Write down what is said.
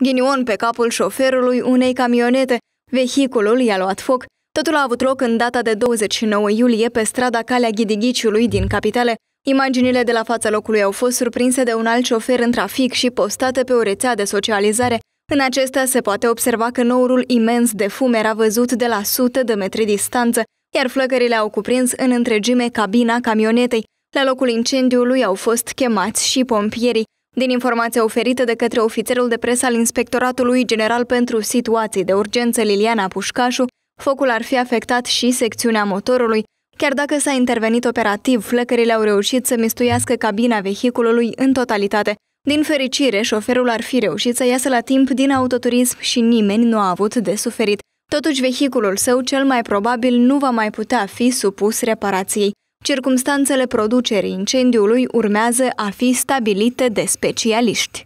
Ghinion pe capul șoferului unei camionete. Vehiculul i-a luat foc. Totul a avut loc în data de 29 iulie pe strada Calea Ghidighiciului din capitale. Imaginile de la fața locului au fost surprinse de un alt șofer în trafic și postate pe o rețea de socializare. În acestea se poate observa că nourul imens de fum era văzut de la sute de metri distanță, iar flăcările au cuprins în întregime cabina camionetei. La locul incendiului au fost chemați și pompierii. Din informația oferită de către ofițerul de presă al Inspectoratului General pentru Situații de Urgență Liliana Pușcașu, focul ar fi afectat și secțiunea motorului, Chiar dacă s-a intervenit operativ, flăcările au reușit să mistuiască cabina vehiculului în totalitate. Din fericire, șoferul ar fi reușit să iasă la timp din autoturism și nimeni nu a avut de suferit. Totuși, vehiculul său cel mai probabil nu va mai putea fi supus reparației. Circumstanțele producerii incendiului urmează a fi stabilite de specialiști.